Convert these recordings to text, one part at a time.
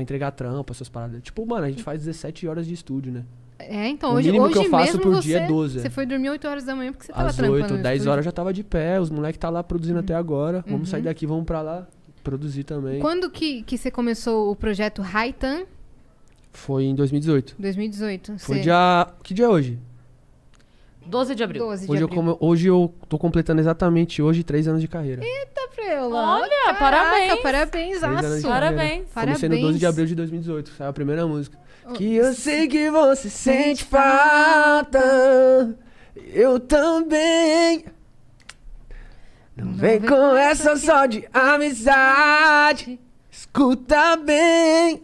pra entregar trampa, essas paradas. Tipo, mano, a gente faz 17 horas de estúdio, né? É, então, o hoje, mínimo hoje que eu faço por você, dia é 12. É. Você foi dormir 8 horas da manhã porque você tava Às trampando. Às 8, 10 horas já tava de pé, os moleques tá lá produzindo uhum. até agora. Vamos uhum. sair daqui, vamos pra lá produzir também. Quando que, que você começou o projeto Raitan? Foi em 2018. 2018. sim. Foi dia... Que dia é hoje? 12 de abril. 12 de hoje, abril. Eu come... hoje eu tô completando exatamente hoje três anos de carreira. Eita Olha, Caraca, parabéns. Parabéns, aço. Parabéns. Comecei no 12 de abril de 2018, saiu a primeira música. Oh. Que eu sei que você sente falta, eu também. Não, Não vem, vem com essa só de amizade, escuta bem.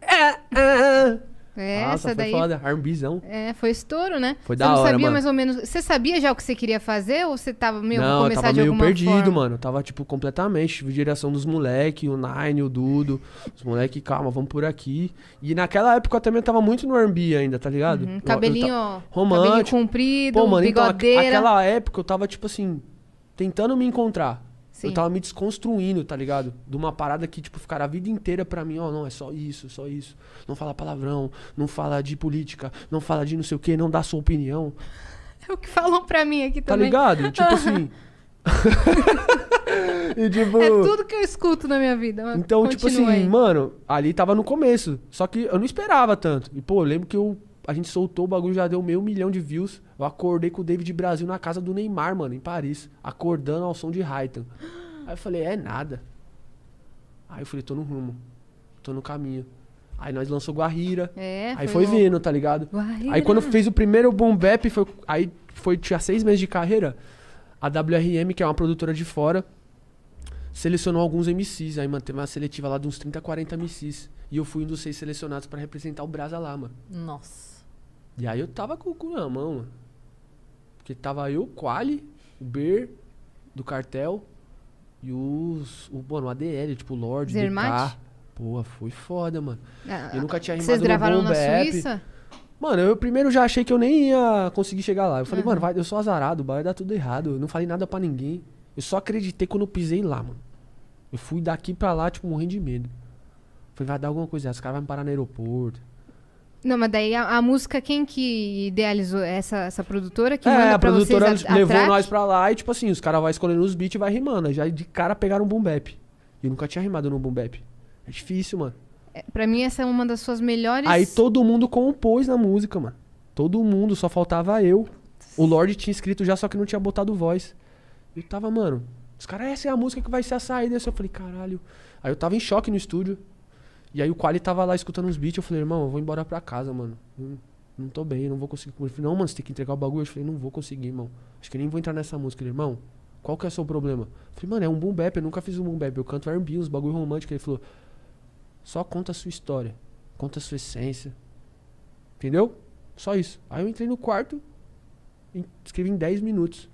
É, é, é. É, essa foi daí... foda, armbizão. É, foi estouro, né? Foi você da hora, Você sabia mano. mais ou menos... Você sabia já o que você queria fazer ou você tava meio não, começar tava de meio perdido, forma? mano. Eu tava, tipo, completamente. Direção dos moleques, o Nine, o Dudo. Os moleques, calma, vamos por aqui. E naquela época eu também tava muito no R&B ainda, tá ligado? Uhum, cabelinho, ó. Romântico. Cabelinho comprido, Pô, mano, então, bigodeira. Então, aquela época eu tava, tipo assim, tentando me encontrar. Sim. Eu tava me desconstruindo, tá ligado? De uma parada que, tipo, ficar a vida inteira pra mim, ó, oh, não, é só isso, só isso. Não fala palavrão, não fala de política, não fala de não sei o quê, não dá sua opinião. É o que falam pra mim aqui tá também. Tá ligado? Tipo assim. e, tipo... É tudo que eu escuto na minha vida. Então, tipo assim, aí. mano, ali tava no começo. Só que eu não esperava tanto. E, pô, eu lembro que eu a gente soltou o bagulho, já deu meio milhão de views. Eu acordei com o David Brasil na casa do Neymar, mano, em Paris. Acordando ao som de Raitan. Aí eu falei, é nada. Aí eu falei, tô no rumo. Tô no caminho. Aí nós lançou Guarrira. É, aí foi, vindo, tá ligado? Guarrira. Aí quando fez o primeiro Boom Bap, foi, aí foi, tinha seis meses de carreira. A WRM, que é uma produtora de fora, selecionou alguns MCs. Aí manteve uma seletiva lá de uns 30, 40 MCs. E eu fui um dos seis selecionados para representar o Brasa lá, mano. Nossa. E aí eu tava com o cu na mão, mano. Porque tava eu, o Quali, o Ber, do cartel, e os. O, mano, o ADL, tipo, o Lord, Zermatt? Pô, foi foda, mano. Ah, eu nunca tinha rimado Vocês gravaram na app. Suíça? Mano, eu primeiro já achei que eu nem ia conseguir chegar lá. Eu falei, uhum. mano, vai, eu sou azarado, vai dar tudo errado. Eu não falei nada para ninguém. Eu só acreditei quando eu pisei lá, mano. Eu fui daqui pra lá, tipo, morrendo de medo. falei, vai dar alguma coisa. Os caras vão me parar no aeroporto. Não, mas daí a, a, música, quem que idealizou essa, essa produtora que é, manda a produtora vocês a, a levou track? nós pra lá e, tipo assim, os caras vão escolhendo os beats e vai rimando. Já de cara pegaram um boom bap. E nunca tinha rimado no boom bap. É difícil, mano. É, pra mim essa é uma das suas melhores... Aí todo mundo compôs na música, mano. Todo mundo, só faltava eu. O Lorde tinha escrito já, só que não tinha botado voz. Eu tava, mano, os caras, essa é a música que vai ser a saída. Eu falei, caralho. Aí eu tava em choque no estúdio. E aí o Quali tava lá escutando uns beats, eu falei, irmão, eu vou embora pra casa, mano. Não, tô bem, não vou conseguir. Ele falou, não, mano, você tem que entregar o bagulho. Eu falei, não vou conseguir, irmão. Acho que nem vou entrar nessa música. Ele, irmão, qual que é o seu problema? Eu falei, mano, é um boom bap, eu nunca fiz um boom bap. Eu canto R&B, uns bagulho romântico. Ele falou, só conta a sua história, conta a sua essência. Entendeu? Só isso. Aí eu entrei no quarto, escrevi em 10 minutos.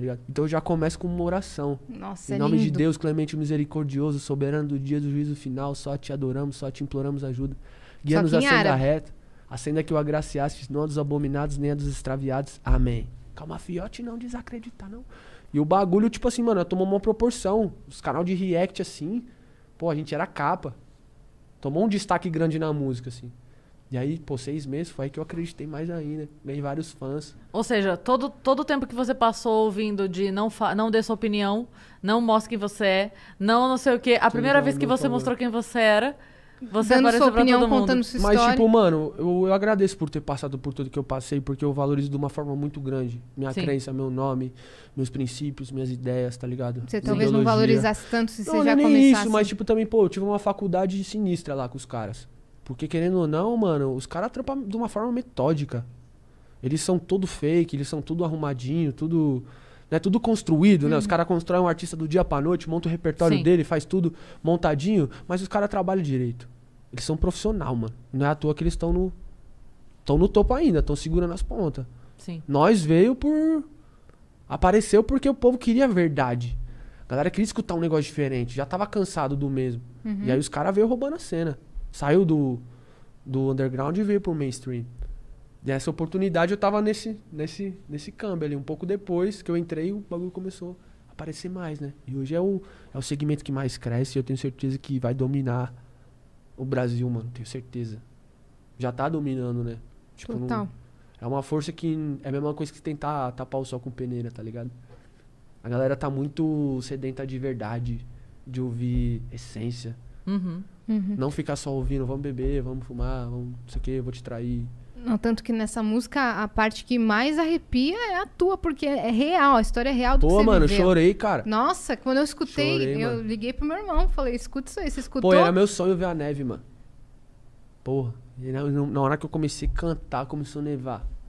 Tá ligado? Então eu já começo com uma oração. Nossa, Em é nome lindo. de Deus, clemente, misericordioso, soberano do dia do juízo final, só te adoramos, só te imploramos ajuda. Guia-nos a senda reta, a senda que o agraciaste, não a dos abominados, nem a dos extraviados. Amém. Calma, fiote, não desacreditar, não. E o bagulho, tipo assim, mano, tomou uma proporção. Os canal de react, assim, pô, a gente era capa. Tomou um destaque grande na música, assim. E aí, por seis meses, foi aí que eu acreditei mais ainda. Ganhei vários fãs. Ou seja, todo, todo o tempo que você passou ouvindo de não, não dê sua opinião, não mostre quem você é, não não sei o quê. A Tudo primeira bom, vez que você favor. mostrou quem você era, você Dando sua opinião, pra todo mundo. contando sua história. Mas, tipo, mano, eu, eu agradeço por ter passado por tudo que eu passei, porque eu valorizo de uma forma muito grande minha Sim. crença, meu nome, meus princípios, minhas ideias, tá ligado? Você Ideologia. talvez não valorizasse tanto se não, você já é não começasse. isso, mas, tipo, também, pô, eu tive uma faculdade sinistra lá com os caras. Porque querendo ou não, mano, os caras trampam de uma forma metódica. Eles são todo fake, eles são tudo arrumadinho, tudo. Né, tudo construído, uhum. né? Os uhum. caras constroem um artista do dia pra noite, monta o repertório Sim. dele, faz tudo montadinho, mas os caras trabalham direito. Eles são profissional, mano. Não é à toa que eles estão no. estão no topo ainda, estão segurando as pontas. Sim. Nós veio por. Apareceu porque o povo queria verdade. A galera queria escutar um negócio diferente, já tava cansado do mesmo. Uhum. E aí os caras veio roubando a cena. Saiu do, do underground e veio pro mainstream. Nessa oportunidade eu tava nesse, nesse, nesse câmbio ali. Um pouco depois que eu entrei, o bagulho começou a aparecer mais, né? E hoje é o, é o segmento que mais cresce e eu tenho certeza que vai dominar o Brasil, mano. Tenho certeza. Já tá dominando, né? Tipo, Total. Não, é uma força que é a mesma coisa que tentar tapar o sol com peneira, tá ligado? A galera tá muito sedenta de verdade, de ouvir essência. Uhum. Uhum. Não ficar só ouvindo, vamos beber, vamos fumar, vamos não sei o quê, vou te trair. Não, tanto que nessa música a parte que mais arrepia é a tua, porque é real, a história é real do Pô, que você mano, viveu. eu chorei, cara. Nossa, quando eu escutei, chorei, eu mano. liguei pro meu irmão, falei, escuta isso aí, você escutou? Pô, era meu sonho ver a neve, mano. Porra. E na, na hora que eu comecei a cantar, começou a nevar.